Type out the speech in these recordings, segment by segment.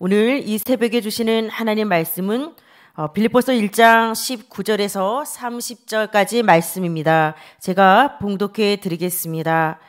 오늘 이 새벽에 주시는 하나님 말씀은 어, 빌리포서 1장 19절에서 30절까지 말씀입니다. 제가 봉독해 드리겠습니다.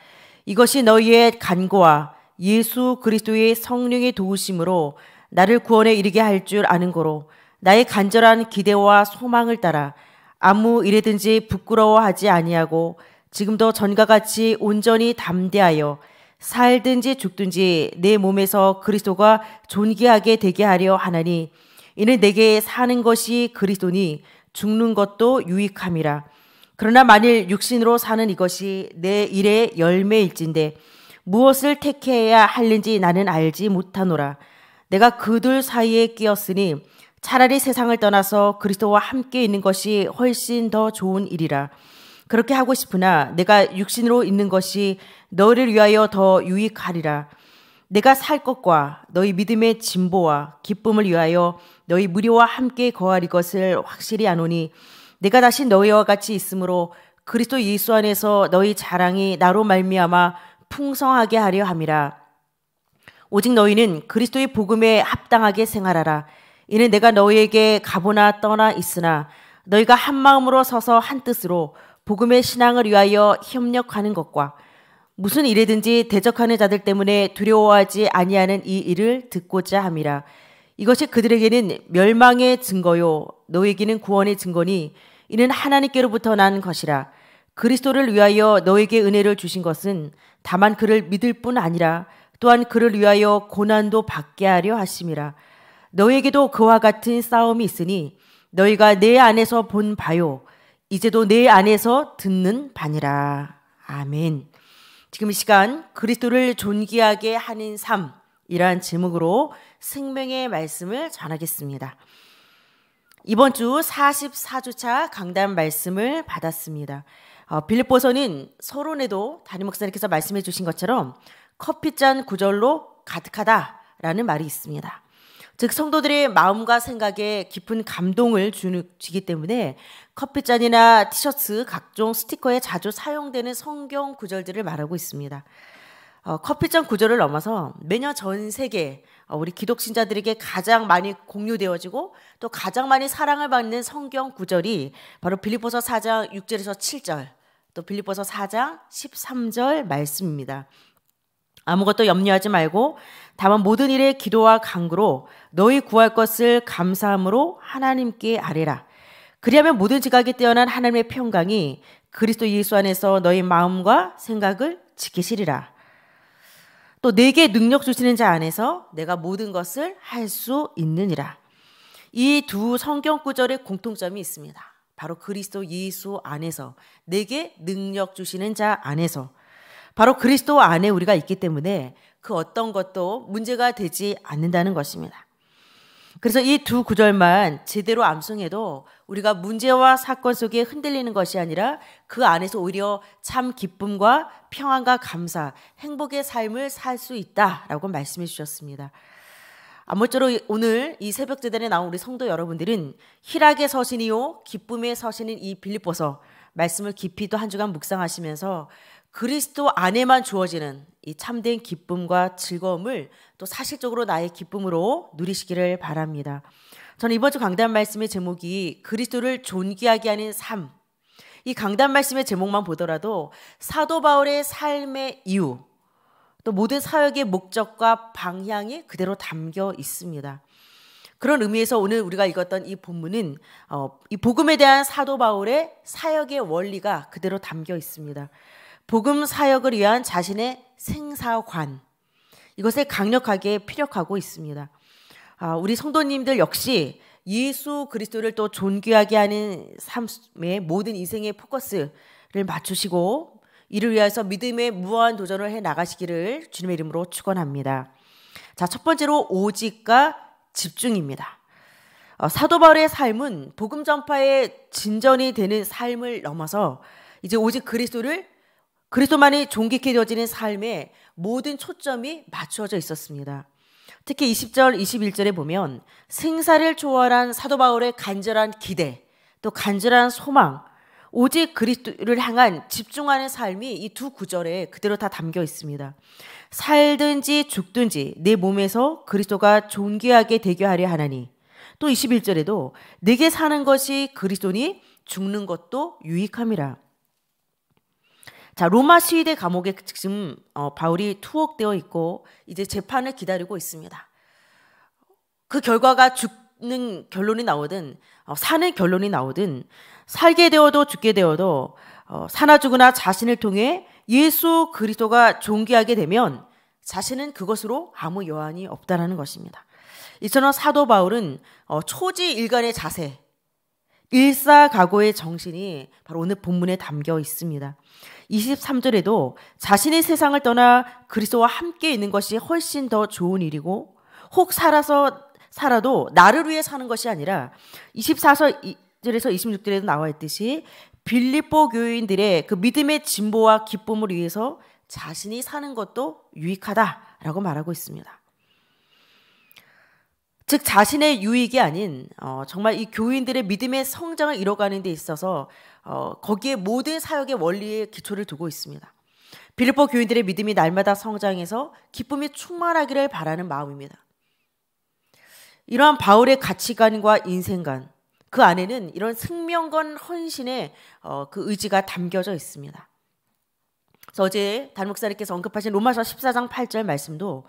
이것이 너희의 간구와 예수 그리스도의 성령의 도우심으로 나를 구원에 이르게 할 줄 아는 거로 나의 간절한 기대와 소망을 따라 아무 일에든지 부끄러워하지 아니하고 지금도 전과 같이 온전히 담대하여 살든지 죽든지 내 몸에서 그리스도가 존귀하게 되게 하려 하나니 이는 내게 사는 것이 그리스도니 죽는 것도 유익함이라. 그러나 만일 육신으로 사는 이것이 내 일의 열매일진데 무엇을 택해야 할는지 나는 알지 못하노라. 내가 그들 사이에 끼었으니 차라리 세상을 떠나서 그리스도와 함께 있는 것이 훨씬 더 좋은 일이라. 그렇게 하고 싶으나 내가 육신으로 있는 것이 너를 희 위하여 더 유익하리라. 내가 살 것과 너희 믿음의 진보와 기쁨을 위하여 너희 무리와 함께 거할 이것을 확실히 아노니 내가 다시 너희와 같이 있으므로 그리스도 예수 안에서 너희 자랑이 나로 말미암아 풍성하게 하려 함이라. 오직 너희는 그리스도의 복음에 합당하게 생활하라. 이는 내가 너희에게 가보나 떠나 있으나 너희가 한 마음으로 서서 한 뜻으로 복음의 신앙을 위하여 협력하는 것과 무슨 일에든지 대적하는 자들 때문에 두려워하지 아니하는 이 일을 듣고자 함이라. 이것이 그들에게는 멸망의 증거요 너에게는 구원의 증거니 이는 하나님께로부터 난 것이라. 그리스도를 위하여 너에게 은혜를 주신 것은 다만 그를 믿을 뿐 아니라 또한 그를 위하여 고난도 받게 하려 하심이라. 너에게도 그와 같은 싸움이 있으니 너희가 내 안에서 본 바요 이제도 내 안에서 듣는 반이라 아멘. 지금 이 시간 그리스도를 존귀하게 하는 삶이란 제목으로 생명의 말씀을 전하겠습니다. 이번 주 44주차 강단 말씀을 받았습니다. 어, 빌립보서는 서론에도 다니 목사님께서 말씀해 주신 것처럼 커피잔 구절로 가득하다라는 말이 있습니다. 즉 성도들의 마음과 생각에 깊은 감동을 주기 때문에 커피잔이나 티셔츠, 각종 스티커에 자주 사용되는 성경 구절들을 말하고 있습니다. 어, 커피잔 구절을 넘어서 매년 전 세계 어, 우리 기독신자들에게 가장 많이 공유되어지고 또 가장 많이 사랑을 받는 성경 구절이 바로 빌립보서 4장 6절에서 7절 또 빌립보서 4장 13절 말씀입니다. 아무것도 염려하지 말고 다만 모든 일에 기도와 간구로 너희 구할 것을 감사함으로 하나님께 아뢰라. 그리하면 모든 지각이 뛰어난 하나님의 평강이 그리스도 예수 안에서 너희 마음과 생각을 지키시리라. 또 내게 능력 주시는 자 안에서 내가 모든 것을 할 수 있느니라. 이 두 성경 구절의 공통점이 있습니다. 바로 그리스도 예수 안에서 내게 능력 주시는 자 안에서 바로 그리스도 안에 우리가 있기 때문에 그 어떤 것도 문제가 되지 않는다는 것입니다. 그래서 이 두 구절만 제대로 암송해도 우리가 문제와 사건 속에 흔들리는 것이 아니라 그 안에서 오히려 참 기쁨과 평안과 감사, 행복의 삶을 살 수 있다라고 말씀해 주셨습니다. 아무쪼록 오늘 이 새벽 재단에 나온 우리 성도 여러분들은 희락의 서신이요 기쁨의 서신인 이 빌립보서 말씀을 깊이도 한 주간 묵상하시면서 그리스도 안에만 주어지는 이 참된 기쁨과 즐거움을 또 사실적으로 나의 기쁨으로 누리시기를 바랍니다. 저는 이번 주 강단 말씀의 제목이 그리스도를 존귀하게 하는 삶. 이 강단 말씀의 제목만 보더라도 사도 바울의 삶의 이유, 또 모든 사역의 목적과 방향이 그대로 담겨 있습니다. 그런 의미에서 오늘 우리가 읽었던 이 본문은 어, 이 복음에 대한 사도 바울의 사역의 원리가 그대로 담겨 있습니다. 복음 사역을 위한 자신의 생사관 이것에 강력하게 피력하고 있습니다. 아, 우리 성도님들 역시 예수 그리스도를 또 존귀하게 하는 삶의 모든 인생의 포커스를 맞추시고 이를 위해서 믿음의 무한 도전을 해 나가시기를 주님의 이름으로 축원합니다. 자, 첫 번째로 오직과 집중입니다. 어, 사도 바울의 삶은 복음 전파의 진전이 되는 삶을 넘어서 이제 오직 그리스도를 그리스도만이 존귀케 되어지는 삶에 모든 초점이 맞추어져 있었습니다. 특히 20절, 21절에 보면 생사를 초월한 사도 바울의 간절한 기대, 또 간절한 소망, 오직 그리스도를 향한 집중하는 삶이 이 두 구절에 그대로 다 담겨 있습니다. 살든지 죽든지 내 몸에서 그리스도가 존귀하게 대게 하려 하나니 또 21절에도 내게 사는 것이 그리스도니 죽는 것도 유익함이라. 자 로마 스위대 감옥에 지금 어, 바울이 투옥되어 있고 이제 재판을 기다리고 있습니다. 그 결과가 죽는 결론이 나오든 어, 사는 결론이 나오든 살게 되어도 죽게 되어도 어, 사나 죽으나 자신을 통해 예수 그리스도가 존귀하게 되면 자신은 그것으로 아무 여한이 없다라는 것입니다. 이처럼 사도 바울은 어, 초지 일간의 자세, 일사각오의 정신이 바로 오늘 본문에 담겨 있습니다. 23절에도 자신의 세상을 떠나 그리스도와 함께 있는 것이 훨씬 더 좋은 일이고 혹 살아서 살아도 나를 위해 사는 것이 아니라 24절에서 26절에도 나와 있듯이 빌립보 교인들의 그 믿음의 진보와 기쁨을 위해서 자신이 사는 것도 유익하다라고 말하고 있습니다. 즉 자신의 유익이 아닌 어, 정말 이 교인들의 믿음의 성장을 이뤄가는 데 있어서 어, 거기에 모든 사역의 원리에 기초를 두고 있습니다. 빌립보 교인들의 믿음이 날마다 성장해서 기쁨이 충만하기를 바라는 마음입니다. 이러한 바울의 가치관과 인생관 그 안에는 이런 승명건 헌신의 어, 그 의지가 담겨져 있습니다. 그래서 어제 단 목사님께서 언급하신 로마서 14장 8절 말씀도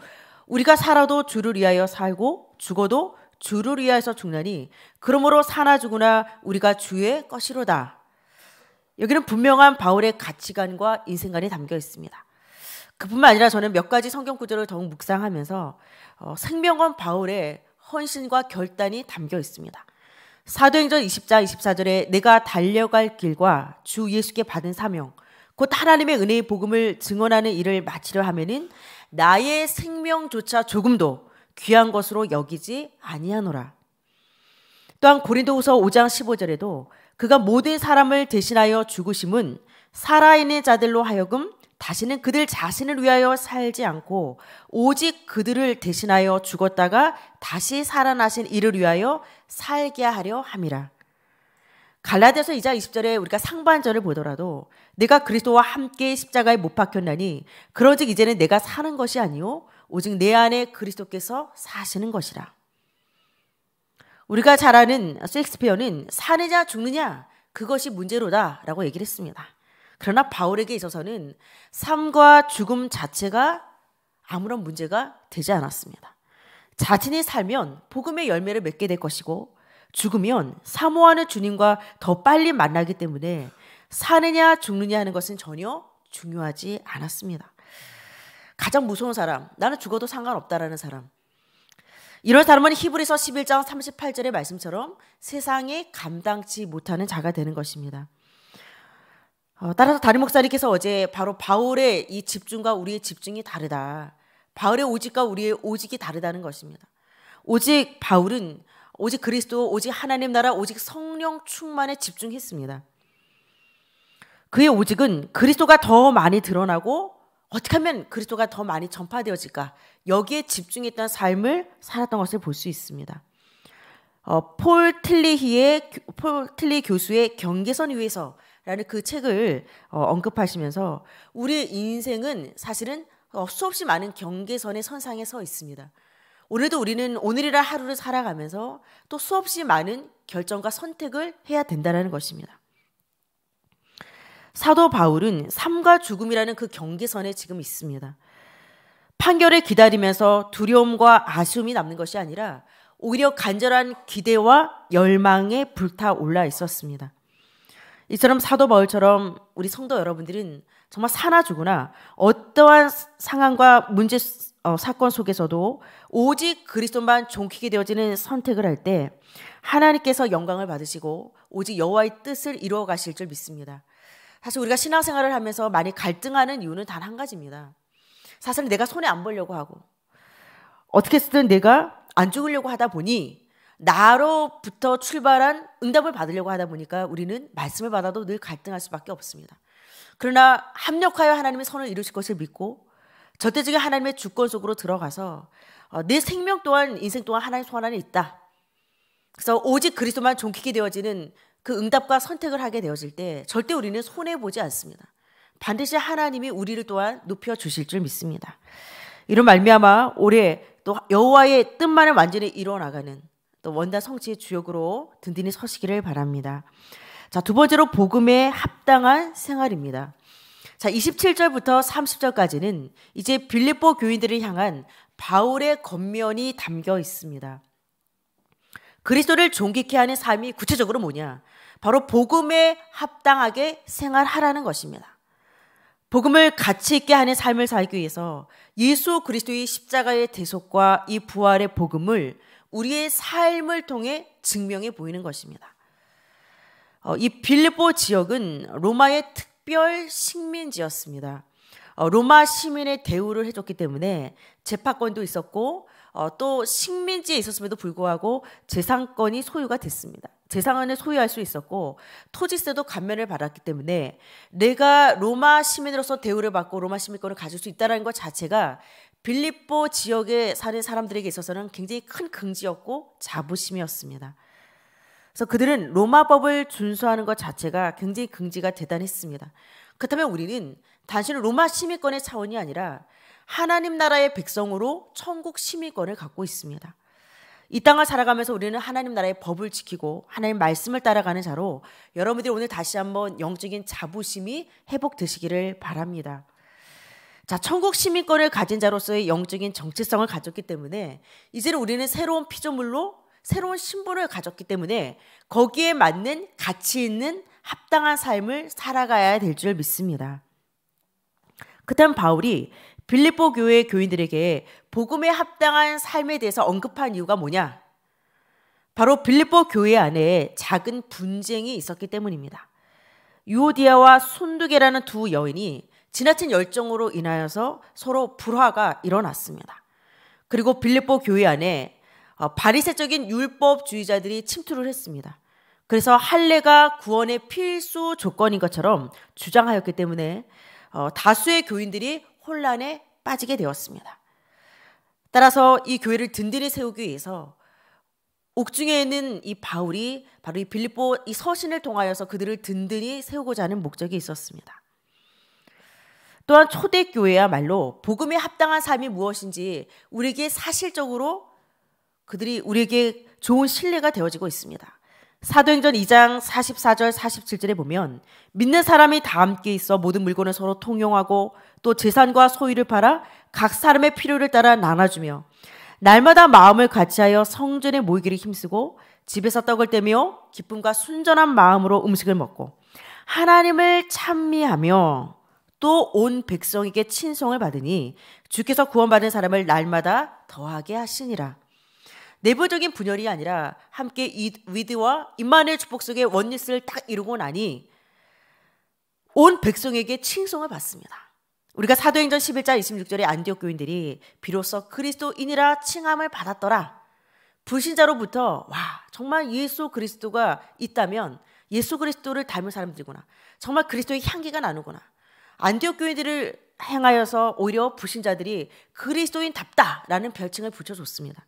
우리가 살아도 주를 위하여 살고 죽어도 주를 위하여서 죽나니 그러므로 사나 죽으나 우리가 주의 것이로다. 여기는 분명한 바울의 가치관과 인생관이 담겨 있습니다. 그뿐만 아니라 저는 몇 가지 성경 구절을 더욱 묵상하면서 어, 생명원 바울의 헌신과 결단이 담겨 있습니다. 사도행전 20자 24절에 내가 달려갈 길과 주 예수께 받은 사명 곧 하나님의 은혜의 복음을 증언하는 일을 마치려 하면은 나의 생명조차 조금도 귀한 것으로 여기지 아니하노라. 또한 고린도후서 5장 15절에도 그가 모든 사람을 대신하여 죽으심은 살아있는 자들로 하여금 다시는 그들 자신을 위하여 살지 않고 오직 그들을 대신하여 죽었다가 다시 살아나신 이를 위하여 살게 하려 함이라. 갈라디아서 2장 20절에 우리가 상반절을 보더라도 내가 그리스도와 함께 십자가에 못 박혔나니 그런즉 이제는 내가 사는 것이 아니요 오직 내 안에 그리스도께서 사시는 것이라. 우리가 잘 아는 셰익스피어는 사느냐 죽느냐 그것이 문제로다라고 얘기를 했습니다. 그러나 바울에게 있어서는 삶과 죽음 자체가 아무런 문제가 되지 않았습니다. 자신이 살면 복음의 열매를 맺게 될 것이고 죽으면 사모하는 주님과 더 빨리 만나기 때문에 사느냐 죽느냐 하는 것은 전혀 중요하지 않았습니다. 가장 무서운 사람, 나는 죽어도 상관없다라는 사람. 이런 사람은 히브리서 11장 38절의 말씀처럼 세상에 감당치 못하는 자가 되는 것입니다. 어, 따라서 다른 목사님께서 어제 바로 바울의 이 집중과 우리의 집중이 다르다. 바울의 오직과 우리의 오직이 다르다는 것입니다. 오직 바울은 오직 그리스도, 오직 하나님 나라, 오직 성령 충만에 집중했습니다. 그의 오직은 그리스도가 더 많이 드러나고 어떻게 하면 그리스도가 더 많이 전파되어질까 여기에 집중했던 삶을 살았던 것을 볼 수 있습니다. 어, 폴 틀리히의 폴 틀리 교수의 경계선 위에서라는 그 책을 어, 언급하시면서 우리 인생은 사실은 어, 수없이 많은 경계선의 선상에 서 있습니다. 오늘도 우리는 오늘이라 하루를 살아가면서 또 수없이 많은 결정과 선택을 해야 된다는 것입니다. 사도 바울은 삶과 죽음이라는 그 경계선에 지금 있습니다. 판결을 기다리면서 두려움과 아쉬움이 남는 것이 아니라 오히려 간절한 기대와 열망에 불타올라 있었습니다. 이처럼 사도 바울처럼 우리 성도 여러분들은 정말 사나 죽으나 어떠한 상황과 문제 어, 사건 속에서도 오직 그리스도만 종귀게 되어지는 선택을 할 때 하나님께서 영광을 받으시고 오직 여호와의 뜻을 이루어 가실 줄 믿습니다. 사실 우리가 신앙생활을 하면서 많이 갈등하는 이유는 단 한 가지입니다. 사실 내가 손에안 보려고 하고 어떻게 쓰든 내가 안 죽으려고 하다 보니 나로부터 출발한 응답을 받으려고 하다 보니까 우리는 말씀을 받아도 늘 갈등할 수밖에 없습니다. 그러나 합력하여 하나님의 선을 이루실 것을 믿고 절대적인 하나님의 주권 속으로 들어가서 어, 내 생명 또한 인생 또한 하나님 손 안에 있다. 그래서 오직 그리스도만 종키게 되어지는 그 응답과 선택을 하게 되어질 때 절대 우리는 손해 보지 않습니다. 반드시 하나님이 우리를 또한 높여 주실 줄 믿습니다. 이런 말미암아 올해 또 여호와의 뜻만을 완전히 이루어나가는또 원단 성취의 주역으로 든든히 서시기를 바랍니다. 자, 두 번째로 복음에 합당한 생활입니다. 자, 27절부터 30절까지는 이제 빌립보 교인들을 향한 바울의 겉면이 담겨 있습니다. 그리스도를 존귀케 하는 삶이 구체적으로 뭐냐? 바로 복음에 합당하게 생활하라는 것입니다. 복음을 가치 있게 하는 삶을 살기 위해서 예수 그리스도의 십자가의 대속과 이 부활의 복음을 우리의 삶을 통해 증명해 보이는 것입니다. 어, 이 빌보 지역은 로마의 특 특별 식민지였습니다. 어, 로마 시민의 대우를 해줬기 때문에 재파권도 있었고 어, 또 식민지에 있었음에도 불구하고 재산권이 소유가 됐습니다. 재산을 권 소유할 수 있었고 토지세도 감면을 받았기 때문에 내가 로마 시민으로서 대우를 받고 로마 시민권을 가질 수 있다는 것 자체가 빌립보 지역에 사는 사람들에게 있어서는 굉장히 큰 긍지였고 자부심이었습니다. 그래서 그들은 로마법을 준수하는 것 자체가 굉장히 긍지가 대단했습니다. 그렇다면 우리는 단순히 로마 시민권의 차원이 아니라 하나님 나라의 백성으로 천국 시민권을 갖고 있습니다. 이 땅을 살아가면서 우리는 하나님 나라의 법을 지키고 하나님 말씀을 따라가는 자로 여러분들이 오늘 다시 한번 영적인 자부심이 회복되시기를 바랍니다. 자, 천국 시민권을 가진 자로서의 영적인 정체성을 가졌기 때문에 이제는 우리는 새로운 피조물로 새로운 신분을 가졌기 때문에 거기에 맞는 가치 있는 합당한 삶을 살아가야 될 줄 믿습니다. 그다음 바울이 빌립보 교회 교인들에게 복음에 합당한 삶에 대해서 언급한 이유가 뭐냐? 바로 빌립보 교회 안에 작은 분쟁이 있었기 때문입니다. 유오디아와 순두개라는 두 여인이 지나친 열정으로 인하여서 서로 불화가 일어났습니다. 그리고 빌립보 교회 안에 어, 바리새적인 율법주의자들이 침투를 했습니다. 그래서 할례가 구원의 필수 조건인 것처럼 주장하였기 때문에 어, 다수의 교인들이 혼란에 빠지게 되었습니다. 따라서 이 교회를 든든히 세우기 위해서 옥중에 있는 이 바울이 바로 이 빌립보 이 서신을 통하여서 그들을 든든히 세우고자 하는 목적이 있었습니다. 또한 초대교회야말로 복음에 합당한 삶이 무엇인지 우리에게 사실적으로 그들이 우리에게 좋은 신뢰가 되어지고 있습니다. 사도행전 2장 44절 47절에 보면 믿는 사람이 다 함께 있어 모든 물건을 서로 통용하고 또 재산과 소유를 팔아 각 사람의 필요를 따라 나눠주며 날마다 마음을 같이하여 성전에 모이기를 힘쓰고 집에서 떡을 떼며 기쁨과 순전한 마음으로 음식을 먹고 하나님을 찬미하며 또 온 백성에게 친송을 받으니 주께서 구원받은 사람을 날마다 더하게 하시니라. 내부적인 분열이 아니라 함께 이, 위드와 임마누엘 축복 속에 원리스를 딱 이루고 나니 온 백성에게 칭송을 받습니다. 우리가 사도행전 11장 26절에 안디옥 교인들이 비로소 그리스도인이라 칭함을 받았더라. 불신자로부터 와 정말 예수 그리스도가 있다면 예수 그리스도를 닮은 사람들이구나. 정말 그리스도의 향기가 나는구나. 안디옥 교인들을 행하여서 오히려 불신자들이 그리스도인답다라는 별칭을 붙여줬습니다.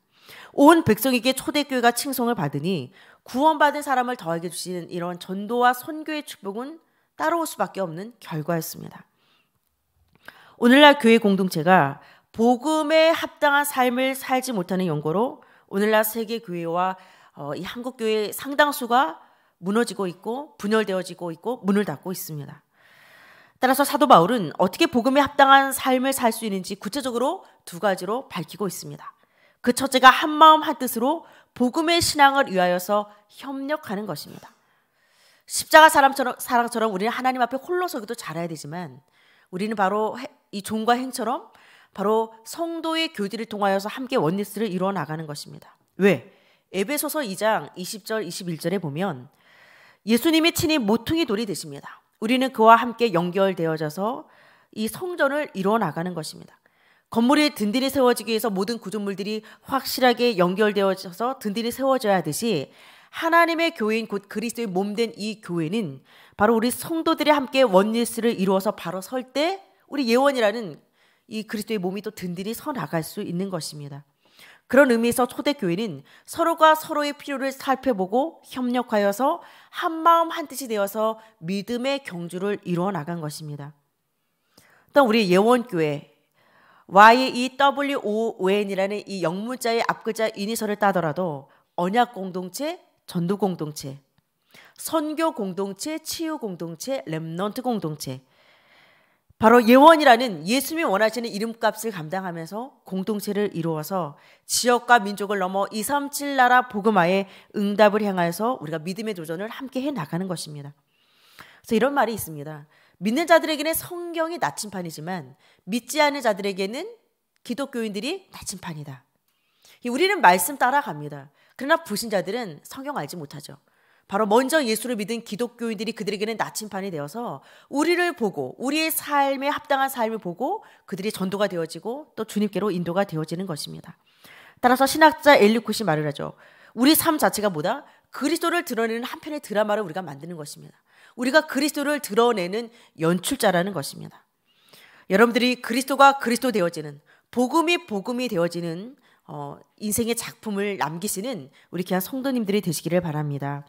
온 백성에게 초대교회가 칭송을 받으니 구원받은 사람을 더하게 주시는 이런 전도와 선교의 축복은 따라올 수밖에 없는 결과였습니다. 오늘날 교회 공동체가 복음에 합당한 삶을 살지 못하는 연고로 오늘날 세계 교회와 어, 이 한국 교회 상당수가 무너지고 있고 분열되어지고 있고 문을 닫고 있습니다. 따라서 사도 바울은 어떻게 복음에 합당한 삶을 살 수 있는지 구체적으로 두 가지로 밝히고 있습니다. 그 처제가 한 마음 한 뜻으로 복음의 신앙을 위하여서 협력하는 것입니다. 십자가 사람처럼 사랑처럼 우리는 하나님 앞에 홀로 서기도 잘해야 되지만 우리는 바로 이 종과 행처럼 바로 성도의 교제를 통하여서 함께 원리스를 이루어 나가는 것입니다. 왜? 에베소서 2장 20절 21절에 보면 예수님이 친히 모퉁이 돌이 되십니다. 우리는 그와 함께 연결되어져서 이 성전을 이루어 나가는 것입니다. 건물이 든든히 세워지기 위해서 모든 구조물들이 확실하게 연결되어져서 든든히 세워져야 하듯이 하나님의 교회인 곧 그리스도의 몸 된 이 교회는 바로 우리 성도들이 함께 원리스를 이루어서 바로 설 때 우리 예원이라는 이 그리스도의 몸이 또 든든히 서 나갈 수 있는 것입니다. 그런 의미에서 초대교회는 서로가 서로의 필요를 살펴보고 협력하여서 한마음 한뜻이 되어서 믿음의 경주를 이루어 나간 것입니다. 또 우리 예원교회 YEWON이라는 이 영문자의 앞글자 이니셜을 따더라도 언약 공동체, 전도 공동체, 선교 공동체, 치유 공동체, 렘넌트 공동체. 바로 예원이라는 예수님이 원하시는 이름값을 감당하면서 공동체를 이루어서 지역과 민족을 넘어 237 나라 복음화에 응답을 향하여서 우리가 믿음의 도전을 함께 해 나가는 것입니다. 그래서 이런 말이 있습니다. 믿는 자들에게는 성경이 나침판이지만 믿지 않는 자들에게는 기독교인들이 나침판이다. 우리는 말씀 따라갑니다. 그러나 불신자들은 성경 알지 못하죠. 바로 먼저 예수를 믿은 기독교인들이 그들에게는 나침판이 되어서 우리를 보고 우리의 삶에 합당한 삶을 보고 그들이 전도가 되어지고 또 주님께로 인도가 되어지는 것입니다. 따라서 신학자 엘리콧이 말을 하죠. 우리 삶 자체가 뭐다? 그리스도를 드러내는 한편의 드라마를 우리가 만드는 것입니다. 우리가 그리스도를 드러내는 연출자라는 것입니다. 여러분들이 그리스도가 그리스도 되어지는 복음이 복음이 되어지는 어, 인생의 작품을 남기시는 우리 귀한 성도님들이 되시기를 바랍니다.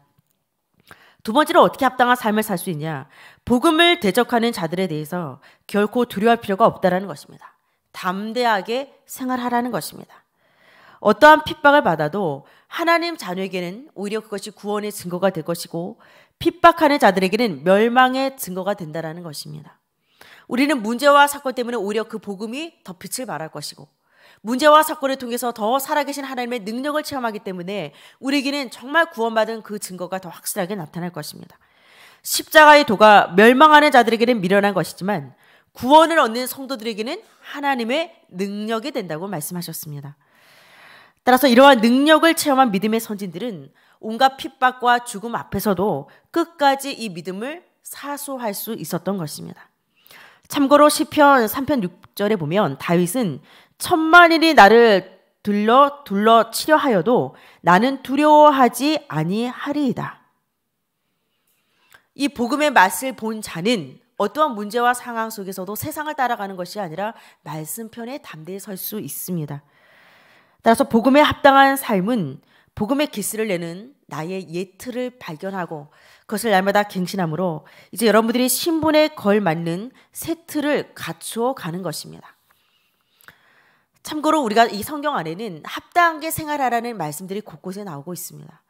두 번째로 어떻게 합당한 삶을 살 수 있냐? 복음을 대적하는 자들에 대해서 결코 두려워할 필요가 없다라는 것입니다. 담대하게 생활하라는 것입니다. 어떠한 핍박을 받아도 하나님 자녀에게는 오히려 그것이 구원의 증거가 될 것이고 핍박하는 자들에게는 멸망의 증거가 된다라는 것입니다. 우리는 문제와 사건 때문에 오히려 그 복음이 더 빛을 발할 것이고 문제와 사건을 통해서 더 살아계신 하나님의 능력을 체험하기 때문에 우리에게는 정말 구원받은 그 증거가 더 확실하게 나타날 것입니다. 십자가의 도가 멸망하는 자들에게는 미련한 것이지만 구원을 얻는 성도들에게는 하나님의 능력이 된다고 말씀하셨습니다. 따라서 이러한 능력을 체험한 믿음의 선진들은 온갖 핍박과 죽음 앞에서도 끝까지 이 믿음을 사수할 수 있었던 것입니다. 참고로 시편 3편 6절에 보면 다윗은 천만일이 나를 둘러 둘러 치려하여도 나는 두려워하지 아니하리이다. 이 복음의 맛을 본 자는 어떠한 문제와 상황 속에서도 세상을 따라가는 것이 아니라 말씀 편에 담대히 설수 있습니다. 따라서 복음에 합당한 삶은 복음의 기스를 내는 나의 예틀을 발견하고 그것을 날마다 갱신함으로 이제 여러분들이 신분에 걸맞는 세트를 갖추어 가는 것입니다. 참고로 우리가 이 성경 안에는 합당하게 생활하라는 말씀들이 곳곳에 나오고 있습니다.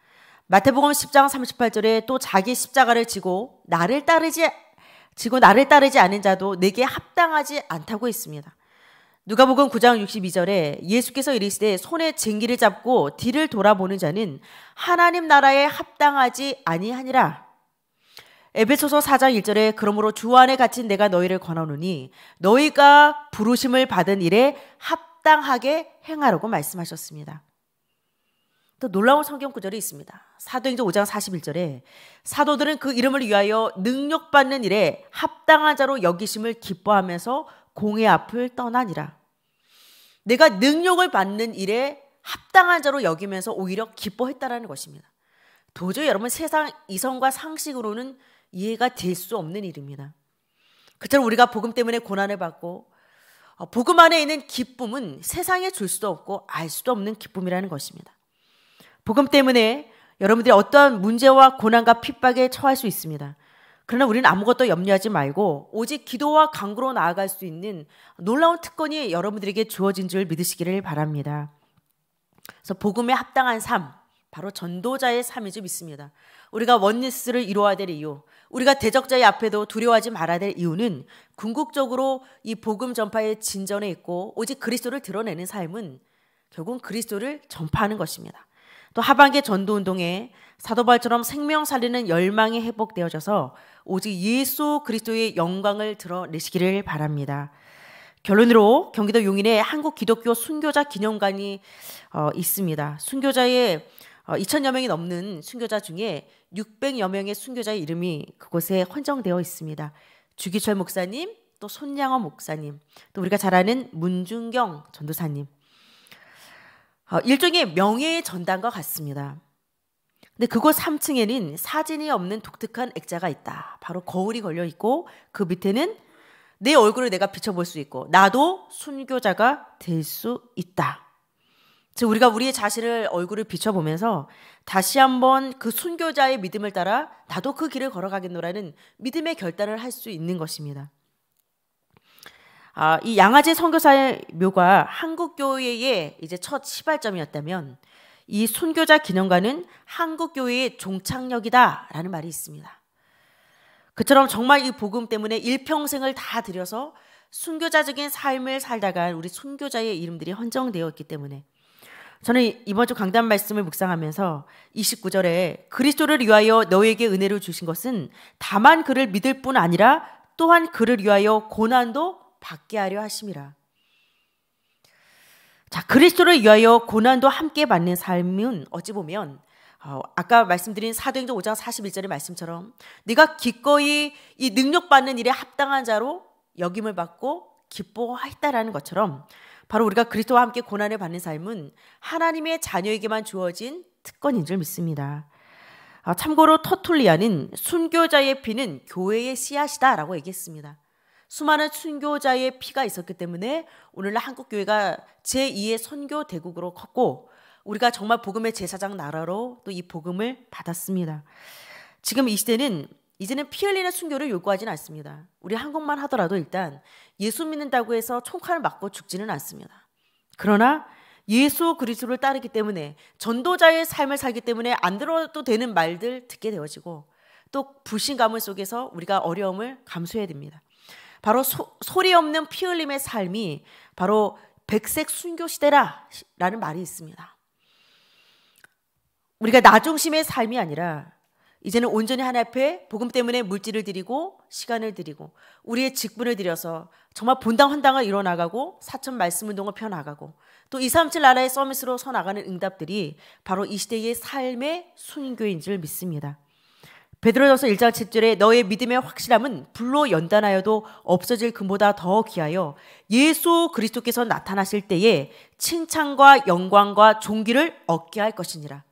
마태복음 10장 38절에 또 자기 십자가를 지고 나를 따르지 지고 나를 따르지 않은 자도 내게 합당하지 않다고 했습니다. 누가복음 9장 62절에 예수께서 이르시되 손에 쟁기를 잡고 뒤를 돌아보는 자는 하나님 나라에 합당하지 아니하니라. 에베소서 4장 1절에 그러므로 주 안에 갇힌 내가 너희를 권하노니 너희가 부르심을 받은 일에 합당하게 행하라고 말씀하셨습니다. 또 놀라운 성경 구절이 있습니다. 사도행전 5장 41절에 사도들은 그 이름을 위하여 능력받는 일에 합당한 자로 여기심을 기뻐하면서 공의 앞을 떠나니라. 내가 능력을 받는 일에 합당한 자로 여기면서 오히려 기뻐했다라는 것입니다. 도저히 여러분 세상 이성과 상식으로는 이해가 될 수 없는 일입니다. 그처럼 우리가 복음 때문에 고난을 받고 어, 복음 안에 있는 기쁨은 세상에 줄 수도 없고 알 수도 없는 기쁨이라는 것입니다. 복음 때문에 여러분들이 어떠한 문제와 고난과 핍박에 처할 수 있습니다. 그러나 우리는 아무것도 염려하지 말고 오직 기도와 강구로 나아갈 수 있는 놀라운 특권이 여러분들에게 주어진 줄 믿으시기를 바랍니다. 그래서 복음에 합당한 삶, 바로 전도자의 삶이 좀 있습니다. 우리가 원리스를 이루어야 될 이유, 우리가 대적자의 앞에도 두려워하지 말아야 될 이유는 궁극적으로 이 복음 전파의 진전에 있고 오직 그리스도를 드러내는 삶은 결국은 그리스도를 전파하는 것입니다. 또 하반기 전도 운동에 사도발처럼 생명 살리는 열망이 회복되어져서 오직 예수 그리스도의 영광을 드러내시기를 바랍니다. 결론으로 경기도 용인에 한국 기독교 순교자 기념관이 어, 있습니다. 순교자의 어, 2천여 명이 넘는 순교자 중에 600여 명의 순교자의 이름이 그곳에 헌정되어 있습니다. 주기철 목사님, 또 손양호 목사님, 또 우리가 잘 아는 문준경 전도사님, 어, 일종의 명예의 전당과 같습니다. 근데 그곳 3층에는 사진이 없는 독특한 액자가 있다. 바로 거울이 걸려 있고 그 밑에는 내 얼굴을 내가 비춰볼 수 있고 나도 순교자가 될 수 있다. 즉 우리가 우리의 자신을 얼굴을 비춰보면서 다시 한번 그 순교자의 믿음을 따라 나도 그 길을 걸어가겠노라는 믿음의 결단을 할 수 있는 것입니다. 아, 이 양아재 선교사의 묘가 한국 교회의 이제 첫 시발점이었다면 이 순교자 기념관은 한국 교회의 종착역이다라는 말이 있습니다. 그처럼 정말 이 복음 때문에 일평생을 다 들여서 순교자적인 삶을 살다간 우리 순교자의 이름들이 헌정되어 있기 때문에 저는 이번 주 강단 말씀을 묵상하면서 29절에 그리스도를 위하여 너에게 은혜를 주신 것은 다만 그를 믿을 뿐 아니라 또한 그를 위하여 고난도 받게 하려 하심이라. 자, 그리스도를 위하여 고난도 함께 받는 삶은 어찌 보면 어, 아까 말씀드린 사도행전 5장 41절의 말씀처럼 네가 기꺼이 이 능력 받는 일에 합당한 자로 역임을 받고 기뻐했다라는 것처럼 바로 우리가 그리스도와 함께 고난을 받는 삶은 하나님의 자녀에게만 주어진 특권인 줄 믿습니다. 아, 참고로 터툴리아는 순교자의 피는 교회의 씨앗이다라고 얘기했습니다. 수많은 순교자의 피가 있었기 때문에 오늘날 한국 교회가 제2의 선교 대국으로 컸고 우리가 정말 복음의 제사장 나라로 또 이 복음을 받았습니다. 지금 이 시대는 이제는 피 흘리는 순교를 요구하진 않습니다. 우리 한국만 하더라도 일단 예수 믿는다고 해서 총칼을 맞고 죽지는 않습니다. 그러나 예수 그리스도를 따르기 때문에 전도자의 삶을 살기 때문에 안 들어도 되는 말들 듣게 되어지고 또 불신감을 속에서 우리가 어려움을 감수해야 됩니다. 바로 소, 소리 없는 피 흘림의 삶이 바로 백색 순교 시대라라는 말이 있습니다. 우리가 나 중심의 삶이 아니라 이제는 온전히 하나 앞에 복음 때문에 물질을 드리고 시간을 드리고 우리의 직분을 드려서 정말 본당 헌당을 이뤄나가고 사천 말씀 운동을 펴나가고 또237 나라의 서밋으로 서나가는 응답들이 바로 이 시대의 삶의 순교인 줄 믿습니다. 베드로전서 1장 7절에 너의 믿음의 확실함은 불로 연단하여도 없어질 금보다 더 귀하여 예수 그리스도께서 나타나실 때에 칭찬과 영광과 존귀를 얻게 할 것이니라.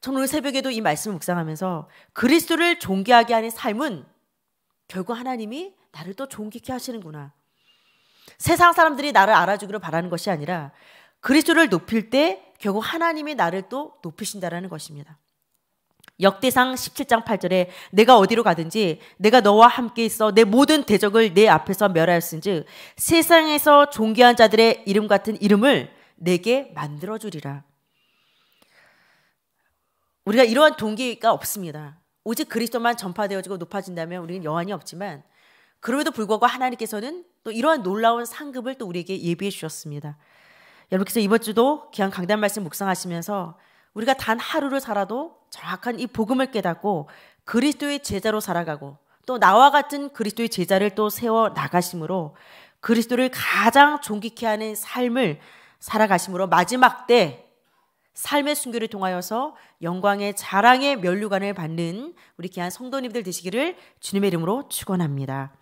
저는 오늘 새벽에도 이 말씀을 묵상하면서 그리스도를 존귀하게 하는 삶은 결국 하나님이 나를 또 존귀케 하시는구나. 세상 사람들이 나를 알아주기를 바라는 것이 아니라 그리스도를 높일 때 결국 하나님이 나를 또 높이신다라는 것입니다. 역대상 17장 8절에 내가 어디로 가든지 내가 너와 함께 있어 내 모든 대적을 내 앞에서 멸하였은즉 세상에서 존귀한 자들의 이름 같은 이름을 내게 만들어 주리라. 우리가 이러한 동기가 없습니다. 오직 그리스도만 전파되어지고 높아진다면 우리는 여한이 없지만 그럼에도 불구하고 하나님께서는 또 이러한 놀라운 상급을 또 우리에게 예비해 주셨습니다. 여러분께서 이번 주도 귀한 강단 말씀 묵상하시면서 우리가 단 하루를 살아도 정확한 이 복음을 깨닫고 그리스도의 제자로 살아가고 또 나와 같은 그리스도의 제자를 또 세워 나가심으로 그리스도를 가장 존귀케 하는 삶을 살아가심으로 마지막 때 삶의 순교를 통하여서 영광의 자랑의 면류관을 받는 우리 귀한 성도님들 되시기를 주님의 이름으로 축원합니다.